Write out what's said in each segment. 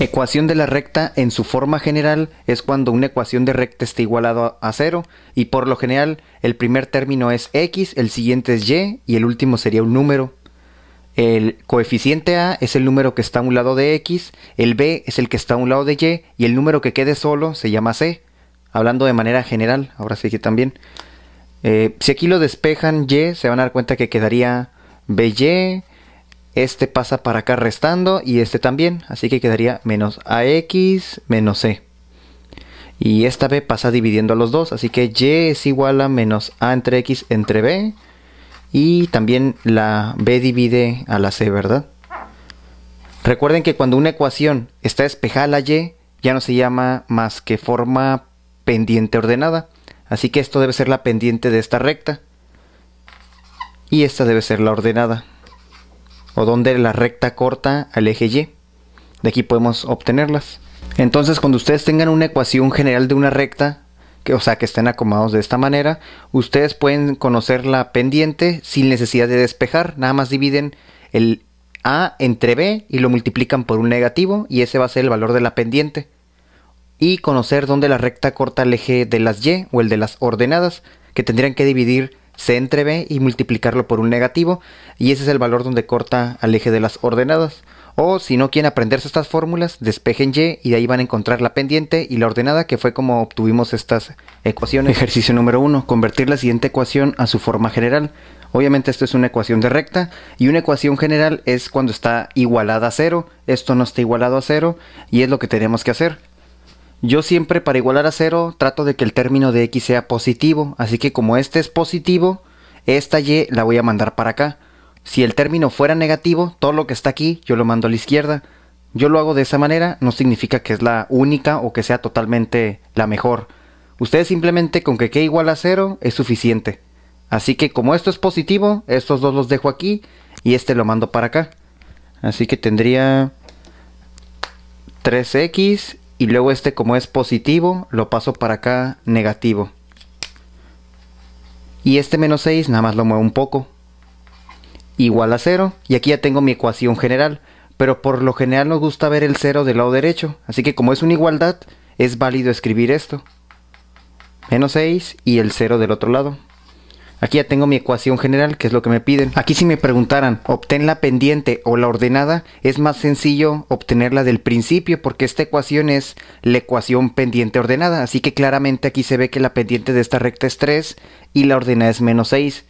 Ecuación de la recta en su forma general es cuando una ecuación de recta está igualada a cero y por lo general el primer término es x, el siguiente es y y el último sería un número. El coeficiente a es el número que está a un lado de x, el b es el que está a un lado de y y el número que quede solo se llama c. Hablando de manera general, ahora sí que también. Eh, si aquí lo despejan Y, se van a dar cuenta que quedaría BY. Este pasa para acá restando y este también. Así que quedaría menos AX menos C. Y esta B pasa dividiendo a los dos. Así que Y es igual a menos A entre X entre B. Y también la B divide a la C, ¿verdad? Recuerden que cuando una ecuación está despejada a la Y, ya no se llama más que forma pendiente ordenada. Así que esto debe ser la pendiente de esta recta. Y esta debe ser la ordenada. O donde la recta corta al eje Y. De aquí podemos obtenerlas. Entonces cuando ustedes tengan una ecuación general de una recta, que, o sea que estén acomodados de esta manera, ustedes pueden conocer la pendiente sin necesidad de despejar. Nada más dividen el A entre B y lo multiplican por un negativo y ese va a ser el valor de la pendiente y conocer dónde la recta corta el eje de las y o el de las ordenadas, que tendrían que dividir c entre b y multiplicarlo por un negativo, y ese es el valor donde corta al eje de las ordenadas. O si no quieren aprenderse estas fórmulas, despejen y y de ahí van a encontrar la pendiente y la ordenada, que fue como obtuvimos estas ecuaciones. Ejercicio número 1, convertir la siguiente ecuación a su forma general. Obviamente esto es una ecuación de recta y una ecuación general es cuando está igualada a cero, esto no está igualado a cero y es lo que tenemos que hacer. Yo siempre para igualar a cero trato de que el término de x sea positivo, así que como este es positivo, esta y la voy a mandar para acá. Si el término fuera negativo, todo lo que está aquí yo lo mando a la izquierda. Yo lo hago de esa manera, no significa que es la única o que sea totalmente la mejor. Ustedes simplemente con que k igual a cero es suficiente. Así que como esto es positivo, estos dos los dejo aquí y este lo mando para acá. Así que tendría 3x y luego este como es positivo lo paso para acá negativo y este menos 6 nada más lo muevo un poco igual a 0 y aquí ya tengo mi ecuación general pero por lo general nos gusta ver el 0 del lado derecho así que como es una igualdad es válido escribir esto menos 6 y el 0 del otro lado Aquí ya tengo mi ecuación general, que es lo que me piden. Aquí si me preguntaran, obtén la pendiente o la ordenada, es más sencillo obtenerla del principio, porque esta ecuación es la ecuación pendiente ordenada. Así que claramente aquí se ve que la pendiente de esta recta es 3 y la ordenada es menos 6.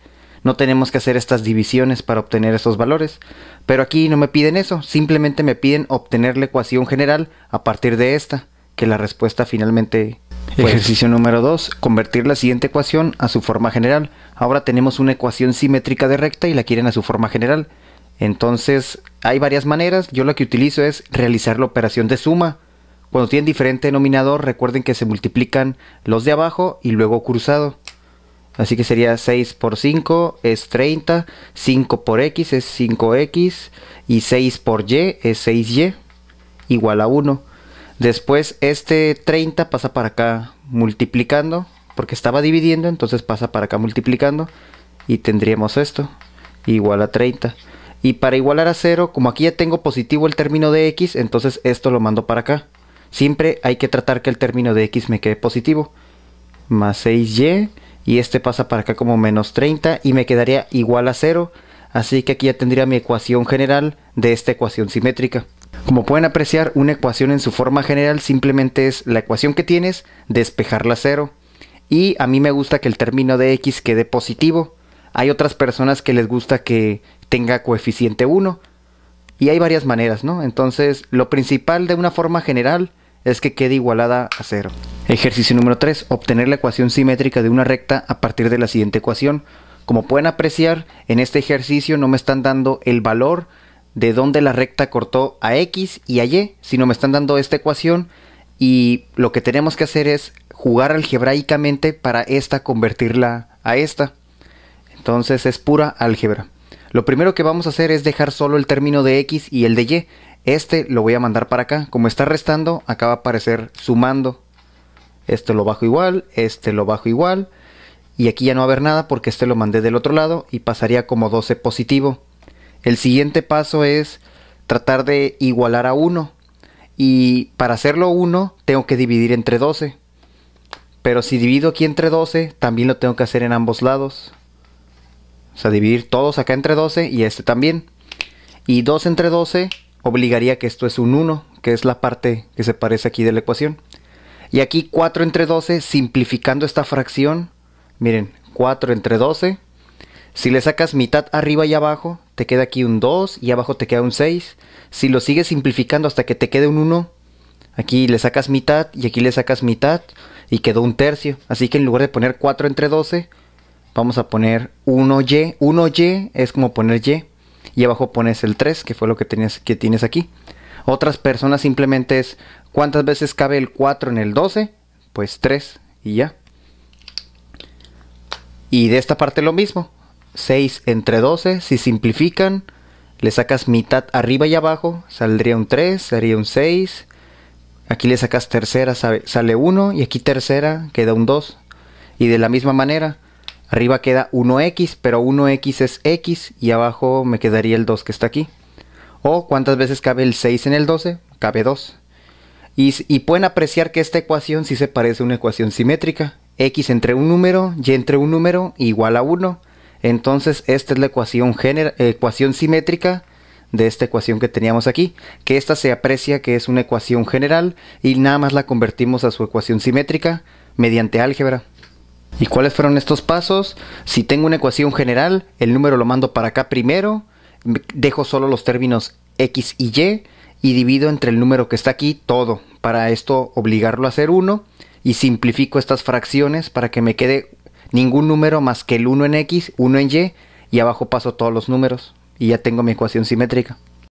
No tenemos que hacer estas divisiones para obtener esos valores. Pero aquí no me piden eso, simplemente me piden obtener la ecuación general a partir de esta, que la respuesta finalmente... Ejercicio número 2. Convertir la siguiente ecuación a su forma general. Ahora tenemos una ecuación simétrica de recta y la quieren a su forma general. Entonces, hay varias maneras. Yo lo que utilizo es realizar la operación de suma. Cuando tienen diferente denominador, recuerden que se multiplican los de abajo y luego cruzado. Así que sería 6 por 5 es 30, 5 por x es 5x y 6 por y es 6y igual a 1. Después este 30 pasa para acá multiplicando porque estaba dividiendo, entonces pasa para acá multiplicando y tendríamos esto, igual a 30. Y para igualar a 0, como aquí ya tengo positivo el término de x, entonces esto lo mando para acá. Siempre hay que tratar que el término de x me quede positivo. Más 6y, y este pasa para acá como menos 30, y me quedaría igual a 0. Así que aquí ya tendría mi ecuación general de esta ecuación simétrica. Como pueden apreciar, una ecuación en su forma general simplemente es la ecuación que tienes, despejarla a 0 y a mí me gusta que el término de x quede positivo. Hay otras personas que les gusta que tenga coeficiente 1 y hay varias maneras, ¿no? Entonces, lo principal de una forma general es que quede igualada a 0. Ejercicio número 3. Obtener la ecuación simétrica de una recta a partir de la siguiente ecuación. Como pueden apreciar, en este ejercicio no me están dando el valor de dónde la recta cortó a x y a y, sino me están dando esta ecuación y lo que tenemos que hacer es jugar algebraicamente para esta convertirla a esta. Entonces es pura álgebra. Lo primero que vamos a hacer es dejar solo el término de x y el de y. Este lo voy a mandar para acá. Como está restando, acá va a aparecer sumando. Esto lo bajo igual, este lo bajo igual. Y aquí ya no va a haber nada porque este lo mandé del otro lado y pasaría como 12 positivo. El siguiente paso es tratar de igualar a 1. Y para hacerlo 1, tengo que dividir entre 12. Pero si divido aquí entre 12, también lo tengo que hacer en ambos lados. O sea, dividir todos acá entre 12 y este también. Y 2 entre 12 obligaría que esto es un 1, que es la parte que se parece aquí de la ecuación. Y aquí 4 entre 12, simplificando esta fracción, miren, 4 entre 12 si le sacas mitad arriba y abajo, te queda aquí un 2 y abajo te queda un 6. Si lo sigues simplificando hasta que te quede un 1, aquí le sacas mitad y aquí le sacas mitad y quedó un tercio. Así que en lugar de poner 4 entre 12, vamos a poner 1y. 1y es como poner y. Y abajo pones el 3, que fue lo que, tenías, que tienes aquí. Otras personas simplemente es cuántas veces cabe el 4 en el 12, pues 3 y ya. Y de esta parte lo mismo. 6 entre 12, si simplifican, le sacas mitad arriba y abajo, saldría un 3, sería un 6. Aquí le sacas tercera, sale 1 y aquí tercera queda un 2. Y de la misma manera, arriba queda 1x, pero 1x es x y abajo me quedaría el 2 que está aquí. O cuántas veces cabe el 6 en el 12, cabe 2. Y, pueden apreciar que esta ecuación sí se parece a una ecuación simétrica. x entre un número, y entre un número, igual a 1 entonces esta es la ecuación, ecuación simétrica de esta ecuación que teníamos aquí, que esta se aprecia que es una ecuación general y nada más la convertimos a su ecuación simétrica mediante álgebra. ¿Y cuáles fueron estos pasos? Si tengo una ecuación general, el número lo mando para acá primero, dejo solo los términos x y y y divido entre el número que está aquí todo, para esto obligarlo a ser 1 y simplifico estas fracciones para que me quede ningún número más que el 1 en X, 1 en Y, y abajo paso todos los números y ya tengo mi ecuación simétrica.